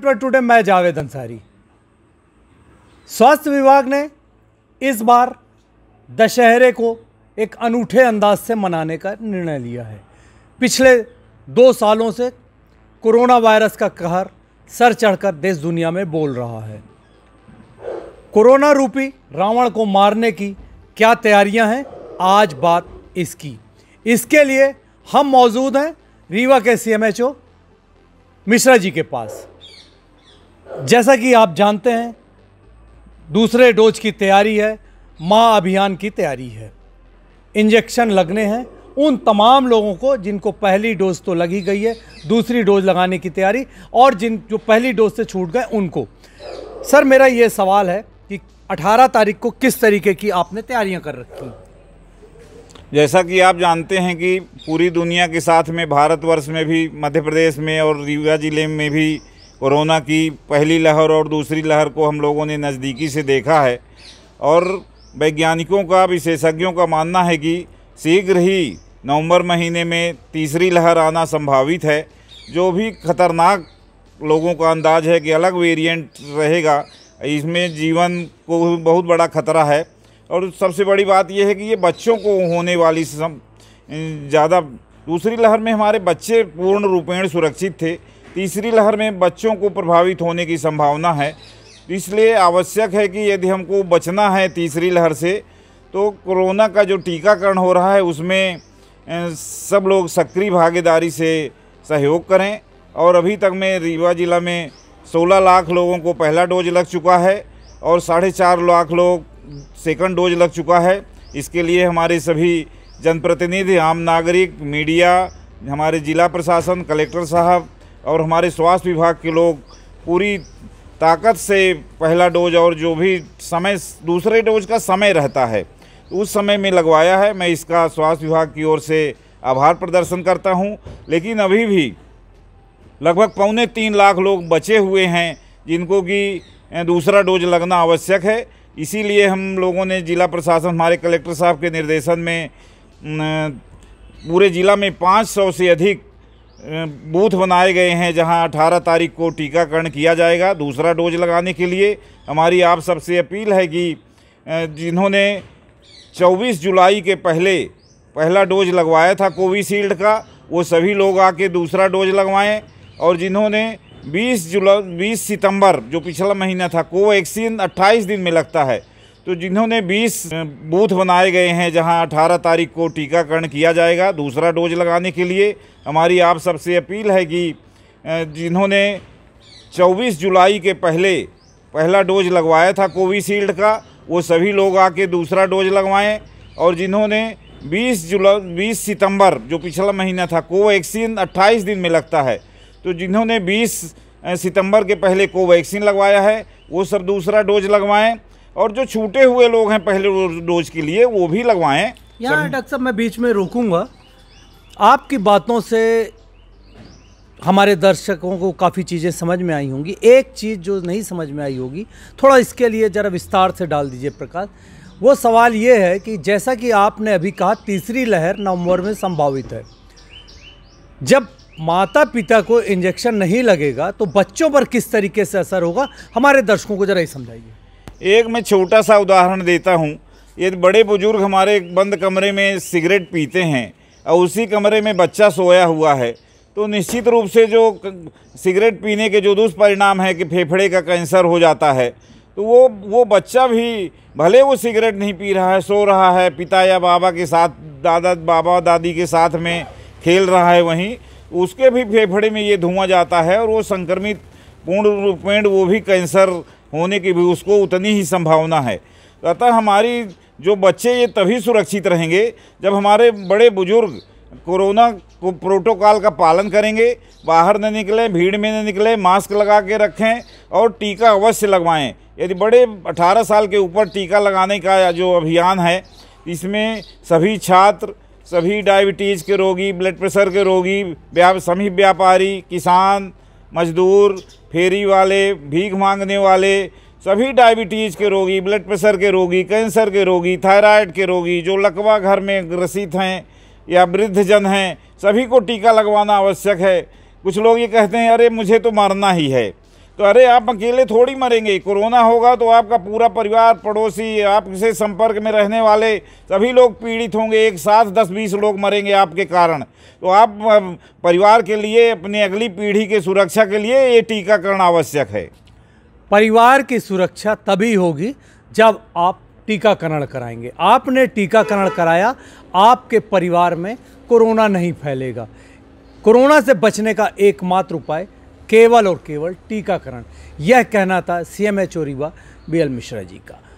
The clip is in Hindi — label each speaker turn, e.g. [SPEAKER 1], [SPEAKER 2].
[SPEAKER 1] टुडे मैं जावेद अंसारी स्वास्थ्य विभाग ने इस बार दशहरे को एक अनूठे अंदाज से मनाने का निर्णय लिया है पिछले दो सालों से कोरोना वायरस का कहर सर चढ़कर देश दुनिया में बोल रहा है कोरोना रूपी रावण को मारने की क्या तैयारियां हैं आज बात इसकी इसके लिए हम मौजूद हैं रीवा के सीएमएचओ मिश्रा जी के पास जैसा कि आप जानते हैं दूसरे डोज की तैयारी है माँ अभियान की तैयारी है इंजेक्शन लगने हैं उन तमाम लोगों को जिनको पहली डोज तो लगी गई है दूसरी डोज लगाने की तैयारी और जिन जो पहली डोज से छूट गए उनको सर मेरा ये सवाल है कि 18 तारीख को किस तरीके की आपने तैयारियां कर रखी जैसा कि आप जानते हैं कि
[SPEAKER 2] पूरी दुनिया के साथ में भारतवर्ष में भी मध्य प्रदेश में और रीवा ज़िले में भी कोरोना की पहली लहर और दूसरी लहर को हम लोगों ने नज़दीकी से देखा है और वैज्ञानिकों का विशेषज्ञों का मानना है कि शीघ्र ही नवंबर महीने में तीसरी लहर आना संभावित है जो भी खतरनाक लोगों का अंदाज है कि अलग वेरिएंट रहेगा इसमें जीवन को बहुत बड़ा खतरा है और सबसे बड़ी बात यह है कि ये बच्चों को होने वाली ज़्यादा दूसरी लहर में हमारे बच्चे पूर्ण रूपेण सुरक्षित थे तीसरी लहर में बच्चों को प्रभावित होने की संभावना है इसलिए आवश्यक है कि यदि हमको बचना है तीसरी लहर से तो कोरोना का जो टीकाकरण हो रहा है उसमें सब लोग सक्रिय भागीदारी से सहयोग करें और अभी तक में रीवा ज़िला में 16 लाख लोगों को पहला डोज लग चुका है और साढ़े चार लाख लोग सेकंड डोज लग चुका है इसके लिए हमारे सभी जनप्रतिनिधि आम नागरिक मीडिया हमारे ज़िला प्रशासन कलेक्टर साहब और हमारे स्वास्थ्य विभाग के लोग पूरी ताकत से पहला डोज और जो भी समय दूसरे डोज का समय रहता है उस समय में लगवाया है मैं इसका स्वास्थ्य विभाग की ओर से आभार प्रदर्शन करता हूं लेकिन अभी भी लगभग पौने तीन लाख लोग बचे हुए हैं जिनको कि दूसरा डोज लगना आवश्यक है इसीलिए हम लोगों ने जिला प्रशासन हमारे कलेक्टर साहब के निर्देशन में पूरे ज़िला में 500 से अधिक बूथ बनाए गए हैं जहां 18 तारीख को टीकाकरण किया जाएगा दूसरा डोज लगाने के लिए हमारी आप सबसे अपील है कि जिन्होंने 24 जुलाई के पहले पहला डोज लगवाया था कोविशील्ड का वो सभी लोग आके दूसरा डोज लगवाएं और जिन्होंने 20 जुलाई 20 सितंबर जो पिछला महीना था कोवैक्सीन 28 दिन में लगता है तो जिन्होंने 20 बूथ बनाए गए हैं जहां 18 तारीख को टीकाकरण किया जाएगा दूसरा डोज लगाने के लिए हमारी आप सबसे अपील है कि जिन्होंने 24 जुलाई के पहले पहला डोज लगवाया था कोविशील्ड का वो सभी लोग आके दूसरा डोज लगवाएं और जिन्होंने 20 जुलाई 20 सितंबर जो पिछला महीना था कोवैक्सीन 28 दिन में लगता है तो जिन्होंने 20 सितंबर के पहले कोवैक्सीन लगवाया है वो सब दूसरा डोज लगवाएं और जो छूटे हुए
[SPEAKER 1] लोग हैं पहले डोज के लिए वो भी लगवाएं यहाँ डॉक्टर साहब मैं बीच में रोकूंगा आपकी बातों से हमारे दर्शकों को काफ़ी चीज़ें समझ में आई होंगी एक चीज़ जो नहीं समझ में आई होगी थोड़ा इसके लिए ज़रा विस्तार से डाल दीजिए प्रकाश वो सवाल ये है कि जैसा कि आपने अभी कहा तीसरी लहर नवंबर में संभावित है जब माता पिता को इंजेक्शन नहीं लगेगा तो बच्चों पर किस तरीके से असर होगा हमारे दर्शकों को ज़रा ही समझाइए एक मैं छोटा सा उदाहरण
[SPEAKER 2] देता हूँ ये बड़े बुजुर्ग हमारे बंद कमरे में सिगरेट पीते हैं और उसी कमरे में बच्चा सोया हुआ है तो निश्चित रूप से जो सिगरेट पीने के जो दुष्परिणाम है कि फेफड़े का कैंसर हो जाता है तो वो वो बच्चा भी भले वो सिगरेट नहीं पी रहा है सो रहा है पिता या बाबा के साथ दादा बाबा दादी के साथ में खेल रहा है वहीं उसके भी फेफड़े में ये धुआं जाता है और वो संक्रमित पूर्ण रूप में वो भी कैंसर होने की भी उसको उतनी ही संभावना है अतः हमारी जो बच्चे ये तभी सुरक्षित रहेंगे जब हमारे बड़े बुजुर्ग कोरोना को प्रोटोकॉल का पालन करेंगे बाहर न निकलें भीड़ में न निकलें मास्क लगा के रखें और टीका अवश्य लगवाएं यदि बड़े 18 साल के ऊपर टीका लगाने का जो अभियान है इसमें सभी छात्र सभी डायबिटीज़ के रोगी ब्लड प्रेशर के रोगी सभी व्यापारी किसान मजदूर फेरी वाले भीख मांगने वाले सभी डायबिटीज़ के रोगी ब्लड प्रेशर के रोगी कैंसर के रोगी थायराइड के रोगी जो लकवा घर में ग्रसित हैं या वृद्धजन हैं सभी को टीका लगवाना आवश्यक है कुछ लोग ये कहते हैं अरे मुझे तो मरना ही है तो अरे आप अकेले थोड़ी मरेंगे कोरोना होगा तो आपका पूरा परिवार पड़ोसी आपसे संपर्क में रहने वाले सभी लोग पीड़ित होंगे एक साथ दस बीस लोग मरेंगे आपके कारण तो आप परिवार के लिए अपनी अगली पीढ़ी के सुरक्षा के लिए ये टीकाकरण
[SPEAKER 1] आवश्यक है परिवार की सुरक्षा तभी होगी जब आप टीकाकरण कराएंगे आपने टीकाकरण कराया आपके परिवार में कोरोना नहीं फैलेगा कोरोना से बचने का एकमात्र उपाय केवल और केवल टीकाकरण यह कहना था CMHO Rewa B L Mishra ji का